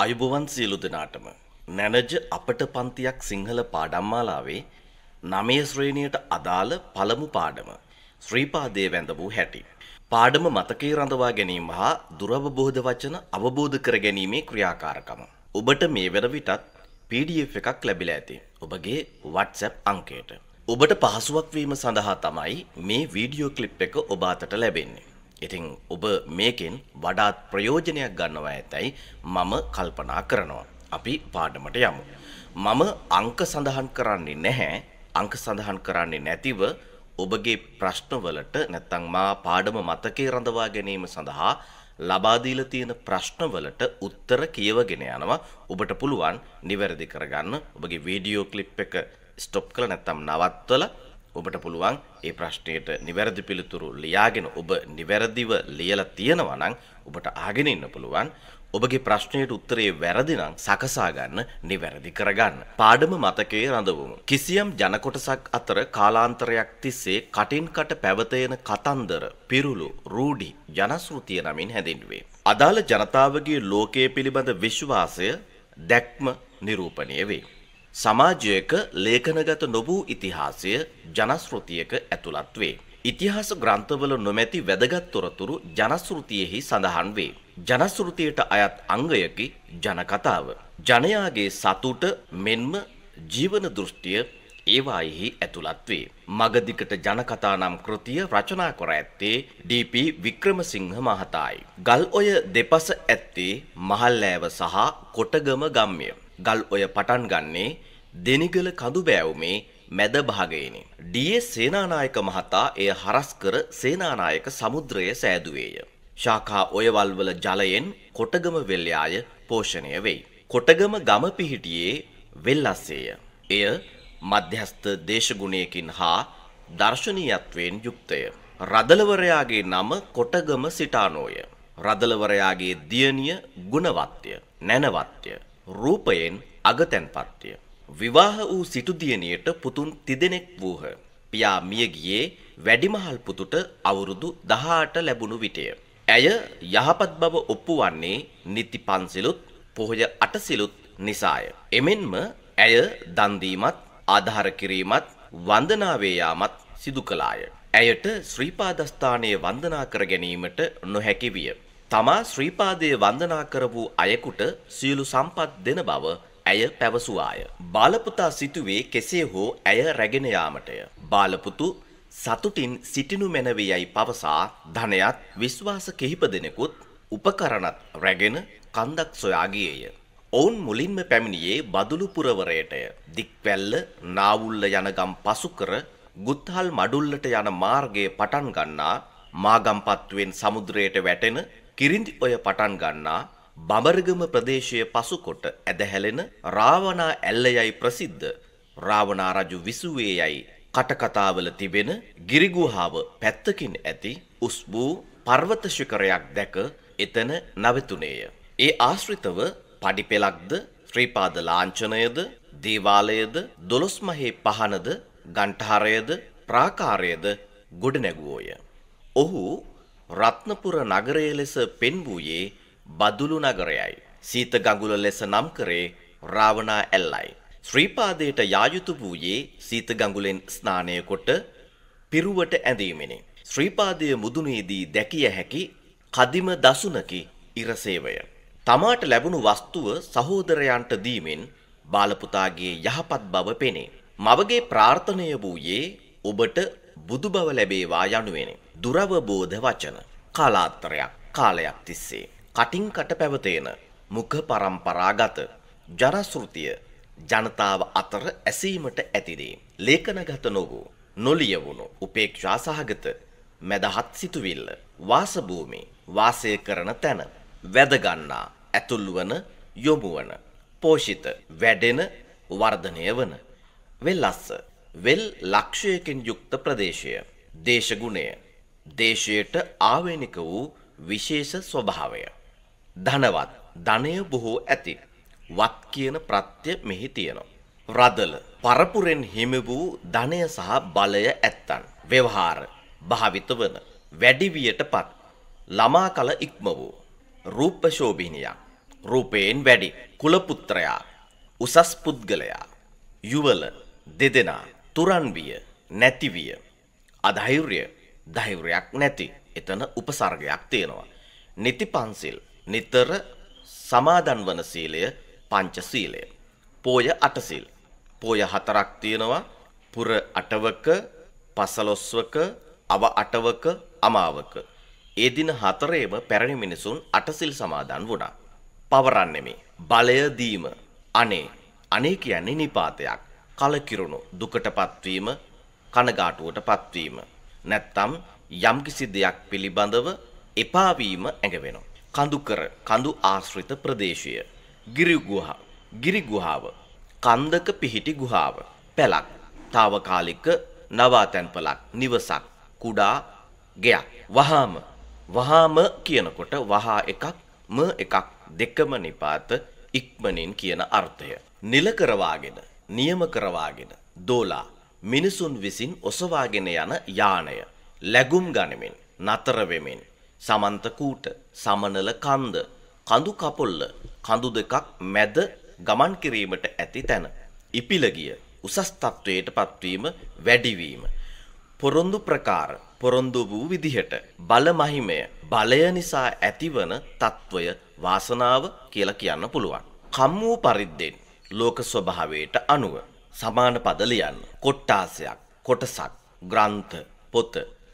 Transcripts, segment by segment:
අයුබුවන් සියලු දෙනාටම නැනජ අපට පන්තියක් සිංහල පාඩම්මාලාවේ නමය ශ්‍රේණියට අදාළ පළමු පාඩම ශ්‍රීපාදය වැඳ වූ හැටි. පාඩම මතකේ රඳවා ගැනීම හා දුරවබෝධ වචන අවබෝධ කර ගැනීමේ ක්‍රියාකාරකම. ඔබට මේ වෙන විටත් PDF එකක් ලැබිලා ඇති. ඔබගේ WhatsApp අංකයට. ඔබට පහසුවක් වීම සඳහා තමයි මේ වීඩියෝ ක්ලිප් එක ඔබ අතට ලැබෙන්නේ. ඉතින් ඔබ මේකෙන් වඩාත් ප්‍රයෝජනයක් ගන්නවා ඇතැයි මම කල්පනා කරනවා. අපි පාඩමට යමු. මම අංක සඳහන් කරන්නේ නැහැ. අංක සඳහන් කරන්නේ නැතිව ඔබගේ ප්‍රශ්නවලට නැත්තම් මා පාඩම මතකේ රඳවා ගැනීම සඳහා ලබා දීලා තියෙන ප්‍රශ්නවලට උත්තර කියවගෙන යනවා. ඔබට පුළුවන් නිවැරදි කරගන්න. ඔබගේ වීඩියෝ ක්ලිප් එක ස්ටොප් කරලා නැත්තම් නවත්වලා ඔබට පුළුවන් ඒ ප්‍රශ්නයට නිවැරදි පිළිතුරු ලියාගෙන ඔබ නිවැරදිව ලියලා තියෙනවා නම් ඔබට අහගෙන ඉන්න පුළුවන්. ඔබගේ ප්‍රශ්නයට උත්තරේ වැරදි නම් සකසා ගන්න, නිවැරදි කරගන්න. පාඩම මතකයේ රඳවමු. කිසියම් ජනකොටසක් අතර කාලාන්තරයක් තිස්සේ කටින් කට පැවතෙන කතන්දර, පිරුළු, රූඩි, ජනශ්‍රුතිය නමින් හැඳින්වේ. අදාළ ජනතාවගේ ලෝකයේ පිළිබඳ විශ්වාසය දැක්ම නිරූපණය වේ. සමාජයක ලේඛනගත නොබූ ඉතිහාසය ජනශ්‍රෘතියක ඇතුළත් වේ. ඉතිහාස ග්‍රන්ථවල නොමැති වැදගත් තොරතුරු ජනශ්‍රෘතියෙහි සඳහන් වේ. ජනශ්‍රෘතියට අයත් අංගයකි ජනකතාව. ජනයාගේ සතුට මෙන්ම ජීවන දෘෂ්ටිය ඒවායෙහි ඇතුළත් වේ. මගදිකට ජනකතා නම් කෘතිය රචනා කර ඇත්තේ ඩීපී වික්‍රමසිංහ මහතායි. ගල් ඔය දෙපස ඇත්තේ මහල්ලෑව සහ කොටගම ගම්ය. ගල් ඔය පටන් ගන්නේ දෙනිගල කඳුබෑවුමේ මැද භාගයනි. ඩස් සේනානායක මහතා එය හරස් කර සේනානායක සමුද්‍රය සෑදුවේය. ශාකා ඔයවල්වල ජලයෙන් කොටගම වෙල්්‍යයාය පෝෂණය වෙයි. කොටගම ගම පිහිටියේ වෙල්ලස්සේය. එය මධ්‍යස්ථ දේශගුණයකින් හා දර්ශනීයත්වයෙන් යුක්තය. රදලවරයාගේ නම කොටගම සිටානෝය. රදලවරයාගේ දියනිය ගුණවත්්‍යය නැනවත්්‍යය. රූපයෙන් අගතැන්පත්ය. විවාහ වූ සිටුදියණියට පුතුන් තිදෙනෙක් වූහ. පියා මිය ගියේ වැඩිමහල් පුතුට අවුරුදු 18 ලැබුණු විටය. ඇය යහපත් බව ඔප්පු වන්නේ නිති පන්සිලුත් පොහොය අටසිලුත් නිසාය. එමෙන්ම ඇය දන් දීමත් ආධාර කිරීමත් වන්දනාවේ යාමත් සිදු කළාය. ඇයට ශ්‍රීපාදස්ථානයේ වන්දනා කර ගැනීමට නොහැකි විය. තමා ශ්‍රීපාදයේ වන්දනා කර වූ අයෙකුට සියලු සම්පත් දෙන බව ඇය පැවසුවාය. බාලපුතා සිටුවේ කෙසේ හෝ ඇය රැගෙන යාමටය. බාලපුතු සතුටින් සිටිනු මැනවියයි පවසා ධනයත් විශ්වාස කිහිප දෙනෙකුත් උපකරණත් රැගෙන කන්දක් සොයා ගියේය. ඔවුන් මුලින්ම පැමිණියේ බදුලු පුරවරයටය. දික්වැල්ල නාවුල්ල යනගම් පසු කර ගුත්හල් මඩුල්ලට යන මාර්ගයේ පටන් ගන්නා මාගම්පත්තුවෙන් සමුද්‍රයට වැටෙන කිරිඳි ඔය පටන් ගන්නා බඹරගම ප්‍රදේශය පසුකොට ඇදහැලෙන රාවණා ඇල්ලයයි ප්‍රසිද්ධ රාවණා රජු විසුවේ යයි කටකතාවල තිබෙන ගිරිගුහාව පැත්තකින් ඇති උස් වූ පර්වත ශිඛරයක් දැක එතන නැවතුණේය. ඒ ආශ්‍රිතව පඩිපෙලක්ද ශ්‍රීපාද ලාංඡනයද දේවාලයද දොළොස් මහේ පහනද ගණ්ඨාරයද ප්‍රාකාරයද ගොඩ නැගුවෝය. ඔහු රත්නපුර නගරය ලෙස පෙන්වූයේ බදුලු නගරයයි. සීත ගඟුල ලෙස නම් කරේ රාවණා ඇල්ලයි. ශ්‍රීපාදයට යායුතු වූයේ සීත ගඟුලෙන් ස්නානය කොට පිරුවට ඇඳීමෙනි. ශ්‍රීපාදය මුදුනේදී දැකිය හැකි කදිම දසුනකි ඉරසේවය. තමාට ලැබුණු වස්තුව සහෝදරයන්ට දීමෙන් බාලපුතාගේ යහපත් බව පෙනේ. මවගේ ප්‍රාර්ථනය වූයේ ඔබට බුදු බව ලැබේවා යනුවෙනි. දුරවබෝධ වචන කාලාත්තරයක් කාලයක් තිස්සේ කටින් කට පැවතේන මුඛ પરම්පරාගත ජරශෘතිය ජනතාව අතර ඇසීමට ඇතිදී ලේඛනගත නොවූ නොලියවුණු උපේක්ෂා සහගත මැදහත් සිතුවිල්ල වාසභූමි වාසය කරන තැන වැදගන්නා ඇතුල්වන යොමුවන පෝෂිත වැඩෙන වර්ධනය වන වෙල්ලස්ස වෙල් ලක්ෂයකින් යුක්ත ප්‍රදේශය දේශගුණය දේශයට ආවේනික වූ විශේෂ ස්වභාවය ධනවත් ධනය බොහෝ ඇති වත් කියන ප්‍රත්‍ය මෙහි තියෙනවා රදල පරපුරෙන් හිමි වූ ධනය සහ බලය ඇත්තන් ව්‍යවහාර භාවිත වන වැඩිවියටපත් ළමා කල ඉක්ම වූ රූපශෝභිනියක් රූපයෙන් වැඩි කුලපුත්‍රයා උසස් පුද්ගලයා යුවල දෙදෙනා තුරන්විය නැතිවිය. අධෛර්ය ධෛර්යක් නැති එතන උපසර්ගයක් තියෙනවා. නිති පන්සිල් නිතර සමාදන් වන සීලය පංචසීලය. පෝය අටසිල්. පෝය හතරක් තියෙනවා පුර අටවක පසලොස්වක අව අටවක අමාවක. ඒ දින හතරේම පැරණි මිනිසුන් අටසිල් සමාදන් වුණා. පවරන්නෙමි. බලය දීම අනේ අනේ කියන්නේ නිපාතයක්. කලකිරුණු දුකට පත්වීම කනගාටුවට පත්වීම නැත්තම් යම්කිසි දෙයක් පිළිබඳව එපා වීම ඇඟවෙනවා. කඳුකර කඳු ආශ්‍රිත ප්‍රදේශය ගිරි ගුහා ගිරි ගුහාව කන්දක පිහිටි ගුහාව පැලක් తాවකාලික නවාතැන්පලක් නිවසක් කුඩා ගයක් වහාම වහාම කියනකොට වහා එකක් ම එකක් දෙකම නිපාත ඉක්මනින් කියන අර්ථය නිල කරවාගෙන නියම කරවාගෙන දෝලා මිනිසුන් විසින් ඔසවාගෙන යන යානය ලැබුම් ගනිමින් නතර වෙමින් සමන්ත කූට සමනල කන්ද කඳු කපොල්ල කඳු දෙකක් මැද ගමන් කිරීමට ඇති තැන ඉපිලගිය උසස් තත්වයට පත්වීම වැඩිවීම පොරොන්දු ප්‍රකාර පොරොන්දු වූ විදිහට බලමහිමය බලය නිසා ඇතිවන තත්වය වාසනාව කියලා කියන්න පුළුවන් කම් වූ පරිද්දෙන් ලෝක ස්වභාවයට අනුව සමාන පද ලියන්න. කොට්ටාසයක්, කොටසක්, ග්‍රන්ථ, පොත,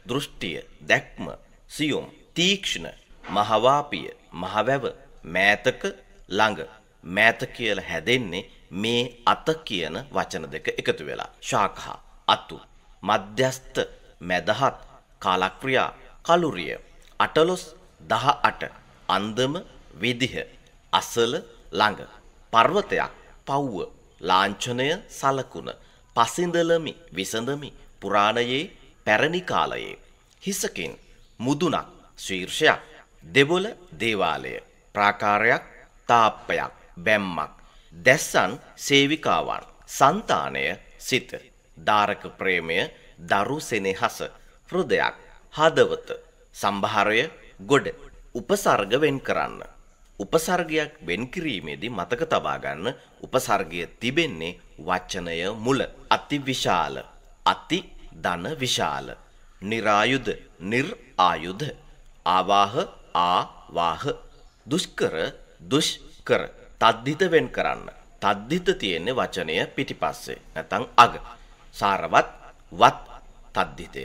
දෘෂ්ටිය, දැක්ම, සියුම්, තීක්ෂණ, මහවාපිය, මහවැව, මෑතක, ළඟ. මෑත කියලා හැදෙන්නේ මේ අත කියන වචන දෙක එකතු වෙලා. ශාඛා, අතු, මධ්‍යස්ත, මැදහත්, කාලක්‍රියා, කලුරිය, අටලොස්, 18, අන්දම, විදිහ, අසල, ළඟ. පර්වතයක් පව්ව ලාංඡනය සලකුණ පසිඳලමි විසඳමි පුරාණයේ පැරණි කාලයේ හිසකින් මුදුනක් ශීර්ෂයක් දෙබොල දේවාලය ප්‍රාකාරයක් තාප්පයක් බැම්මක් දැස්සන් සේවිකාවන් సంతාණය සිත දාරක ප්‍රේමය දරු සෙනෙහස හෘදයක් හදවත සම්භාරය ගොඩ උපසර්ග වෙන් කරන්න උපසර්ගයක් වෙන්කිරීමේදී මතක තබාගන්න උපසර්ගය තිබෙන්නේ වච්චනය මුල. අති විශාල. අති ධන විශාල. නිරායුධ නිර් ආයුධ. ආවාහ ආවාහ. දුෂ්කර දුෂ්කර. තද්ධිත වෙන් කරන්න. තද්ධිත තියෙන්නේ වචනය පිටිපස්සේ. නැතන් අග. සාරවත් වත් තද්ධිතය.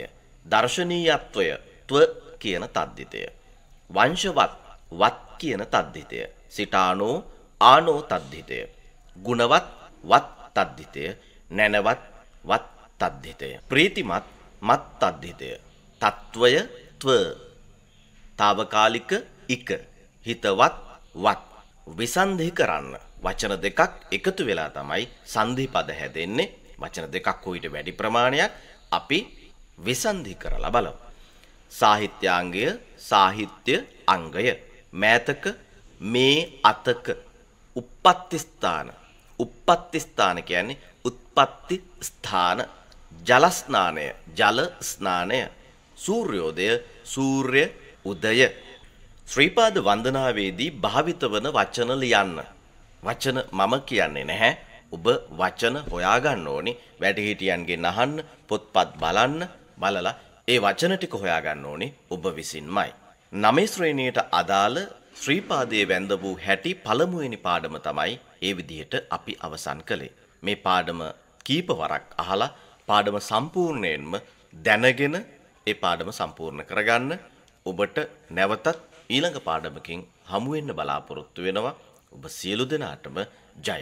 දර්ශනීයත්වය ත්ව කියන තද්ධිතය. වංශවත් වත් කියන තද්ධිතය. සිටානෝ ආනෝ තද්ධිතය. ගුණවත් වත් තද්ධිතය. නැනවත් වත් තද්ධිතය. ප්‍රීතිමත් මත් තද්ධිතය. තත්වය ත්ව. తాවකාලික ඉක. හිතවත් වත්. විසන්ධි කරන්න. වචන දෙකක් එකතු වෙලා තමයි සන්ධිපද හැදෙන්නේ. වචන දෙකක් හොයිට වැඩි ප්‍රමාණයක් අපි විසන්ධි කරලා බලමු. සාහිත්‍යාංගය සාහිත්‍ය අංගය මෑතක මේ අතක uppatti ස්ථාන uppatti ස්ථාන කියන්නේ උත්පත්ති ස්ථාන ජල ස්නානය ජල ස්නානය සූර්ಯೋದಯ සූර්ය උදය ශ්‍රීපාද වන්දනාවේදී භාවිත වන වචන ලියන්න වචන මම කියන්නේ නැහැ ඔබ වචන හොයාගන්න ඕනි වැඩිහිටියන්ගෙන් අහන්න පොත්පත් බලන්න බලලා ඒ වචන ටික හොයාගන්න ඕනි ඔබ විසින්මයි නමේ ශ්‍රේණියට අදාළ ශ්‍රීපාදයේ වැඳ වූ හැටි පළමුවෙනි පාඩම තමයි ඒ විදිහට අපි අවසන් කළේ. මේ පාඩම කීප වරක් අහලා පාඩම සම්පූර්ණයෙන්ම දැනගෙන ඒ පාඩම සම්පූර්ණ කරගන්න ඔබට නැවතත් ඊළඟ පාඩමකින් හමුවෙන්න බලාපොරොත්තු වෙනවා. ඔබ සියලු දෙනාටම ජය